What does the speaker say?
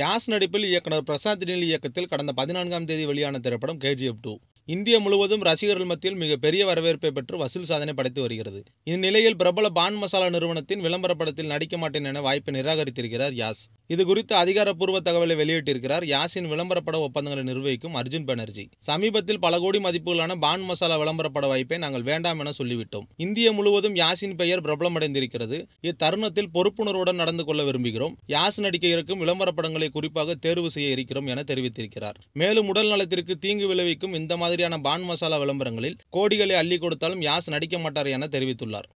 யாஸ் நடிப்பில் இயக்குனர் பிரசாத் நீல் இயக்கத்தில் கடந்த பதினான்காம் தேதி வெளியான திரைப்படம் கேஜிஎஃப் டூ இந்தியா முழுவதும் ரசிகர்கள் மத்தியில் மிக பெரிய வரவேற்பை பெற்று வசூல் சாதனை படைத்து வருகிறது இந்நிலையில் பிரபல பான் மசாலா நிறுவனத்தின் விளம்பர படத்தில் நடிக்க மாட்டேன் என வாய்ப்பை நிராகரித்திருக்கிறார் யாஸ் இது குறித்து அதிகாரப்பூர்வ தகவலை வெளியிட்டிருக்கிறார் யாசின் விளம்பரப்பட ஒப்பந்தங்களை நிர்வகிக்கும் அர்ஜுன் பானர்ஜி சமீபத்தில் பல கோடி மதிப்புகளான பான் மசாலா விளம்பரப்பட வாய்ப்பை நாங்கள் வேண்டாம் என சொல்லிவிட்டோம் இந்திய முழுவதும் யாசின் பெயர் பிரபலமடைந்திருக்கிறது இத்தருணத்தில் பொறுப்புணர்வுடன் நடந்து கொள்ள விரும்புகிறோம் யாஸ் நடிக்க இருக்கும் விளம்பர படங்களை குறிப்பாக தேர்வு செய்ய இருக்கிறோம் என தெரிவித்திருக்கிறார் மேலும் உடல் நலத்திற்கு தீங்கு விளைவிக்கும் இந்த மாதிரியான பான் மசாலா விளம்பரங்களில் கோடிகளை அள்ளி கொடுத்தாலும் யாஸ் நடிக்க மாட்டார் என தெரிவித்துள்ளார்